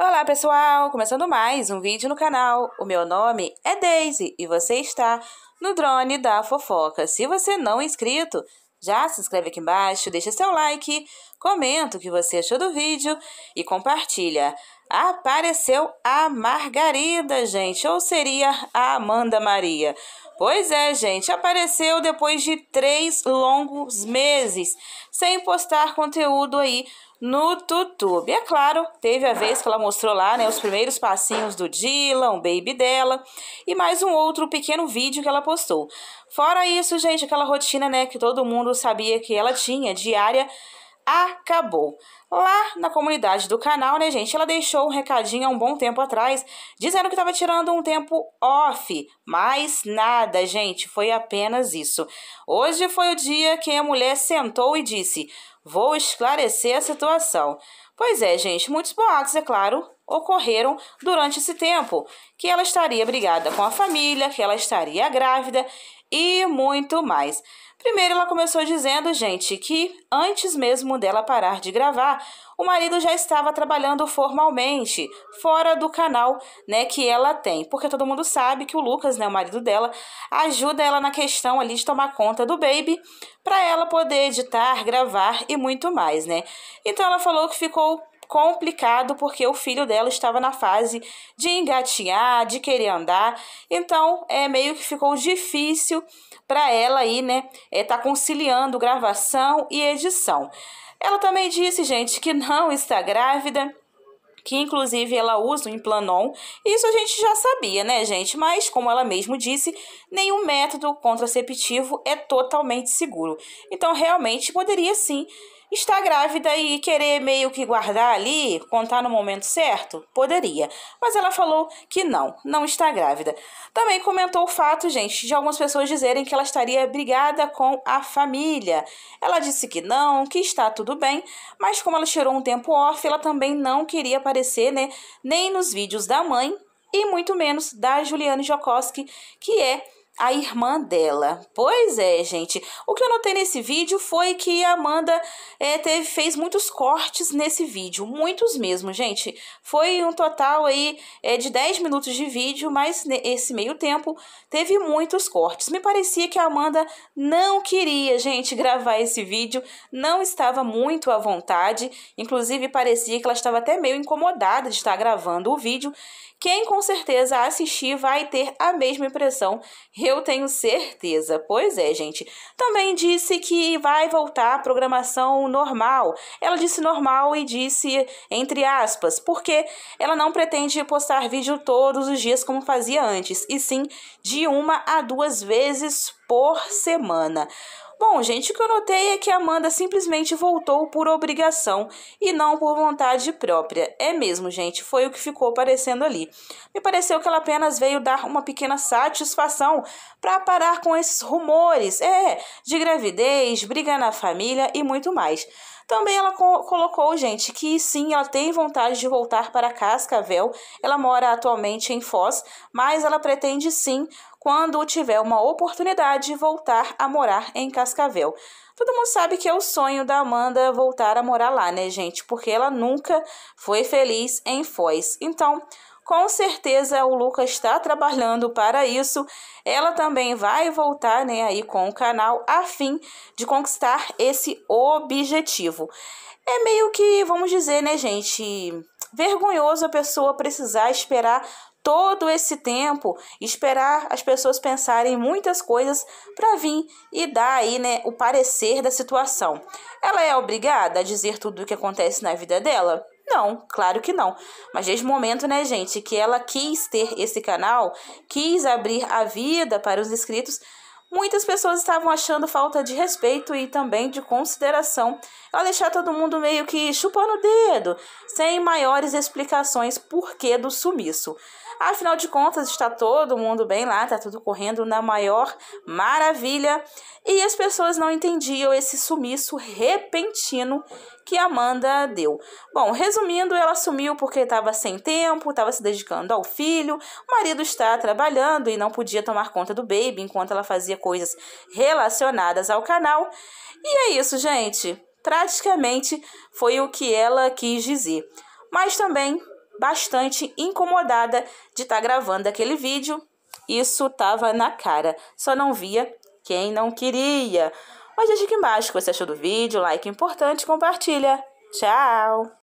Olá pessoal, começando mais um vídeo no canal. O meu nome é Daisy e você está no Drone da Fofoca. Se você não é inscrito, já se inscreve aqui embaixo, deixa seu like, comenta o que você achou do vídeo e compartilha. Apareceu a Margarida, gente, ou seria a Amanda Maria. Pois é, gente, apareceu depois de três longos meses sem postar conteúdo aí no YouTube. É claro, teve a vez que ela mostrou lá, né, os primeiros passinhos do Dylan, o baby dela, e mais um outro pequeno vídeo que ela postou. Fora isso, gente, aquela rotina, né, que todo mundo sabia que ela tinha, diária, acabou. Lá na comunidade do canal, né, gente, ela deixou um recadinho há um bom tempo atrás, dizendo que estava tirando um tempo off, mas nada, gente, foi apenas isso. Hoje foi o dia que a mulher sentou e disse: "Vou esclarecer a situação". Pois é, gente, muitos boatos, é claro, ocorreram durante esse tempo, que ela estaria brigada com a família, que ela estaria grávida e muito mais. Primeiro, ela começou dizendo, gente, que antes mesmo dela parar de gravar, o marido já estava trabalhando formalmente, fora do canal né, que ela tem. Porque todo mundo sabe que o Lucas, né, o marido dela, ajuda ela na questão ali de tomar conta do baby, para ela poder editar, gravar e muito mais, né? Então ela falou que ficou complicado porque o filho dela estava na fase de engatinhar, de querer andar. Então, é meio que ficou difícil para ela aí, né, é, tá conciliando gravação e edição. Ela também disse, gente, que não está grávida que inclusive ela usa o Implanon. Isso a gente já sabia, né, gente? Mas, como ela mesmo disse, nenhum método contraceptivo é totalmente seguro. Então, realmente poderia sim estar grávida e querer meio que guardar ali, contar no momento certo? Poderia. Mas ela falou que não, não está grávida. Também comentou o fato, gente, de algumas pessoas dizerem que ela estaria brigada com a família. Ela disse que não, que está tudo bem, mas como ela tirou um tempo off, ela também não queria aparecer, né, nem nos vídeos da mãe e muito menos da Juliane Jokowski, que é a irmã dela. Pois é, gente. O que eu notei nesse vídeo foi que a Amanda é, teve, fez muitos cortes nesse vídeo. Muitos mesmo, gente. Foi um total aí é, de 10 minutos de vídeo, mas nesse meio tempo teve muitos cortes. Me parecia que a Amanda não queria, gente, gravar esse vídeo. Não estava muito à vontade. Inclusive, parecia que ela estava até meio incomodada de estar gravando o vídeo. Quem com certeza assistir vai ter a mesma impressão eu tenho certeza. Pois é, gente. Também disse que vai voltar à programação normal. Ela disse normal e disse entre aspas, porque ela não pretende postar vídeo todos os dias como fazia antes, e sim de uma a duas vezes por semana. Bom, gente, o que eu notei é que Amanda simplesmente voltou por obrigação e não por vontade própria. É mesmo, gente, foi o que ficou parecendo ali. Me pareceu que ela apenas veio dar uma pequena satisfação para parar com esses rumores, é, de gravidez, briga na família e muito mais. Também ela co colocou, gente, que sim, ela tem vontade de voltar para Cascavel. Ela mora atualmente em Foz, mas ela pretende sim quando tiver uma oportunidade, voltar a morar em Cascavel. Todo mundo sabe que é o sonho da Amanda voltar a morar lá, né, gente? Porque ela nunca foi feliz em Foz. Então, com certeza o Lucas está trabalhando para isso. Ela também vai voltar, né, aí com o canal a fim de conquistar esse objetivo. É meio que, vamos dizer, né, gente, vergonhoso a pessoa precisar esperar todo esse tempo, esperar as pessoas pensarem muitas coisas para vir e dar aí, né, o parecer da situação. Ela é obrigada a dizer tudo o que acontece na vida dela? Não, claro que não. Mas desde o momento, né, gente, que ela quis ter esse canal, quis abrir a vida para os inscritos, muitas pessoas estavam achando falta de respeito e também de consideração ela deixar todo mundo meio que chupando o dedo, sem maiores explicações porquê do sumiço. Afinal de contas, está todo mundo bem lá, está tudo correndo na maior maravilha. E as pessoas não entendiam esse sumiço repentino que Amanda deu. Bom, resumindo, ela sumiu porque estava sem tempo, estava se dedicando ao filho, o marido está trabalhando e não podia tomar conta do baby enquanto ela fazia coisas relacionadas ao canal. E é isso, gente. Praticamente foi o que ela quis dizer. Mas também bastante incomodada de estar tá gravando aquele vídeo. Isso tava na cara, só não via quem não queria. Mas deixa aqui embaixo o que você achou do vídeo, like importante, compartilha. Tchau!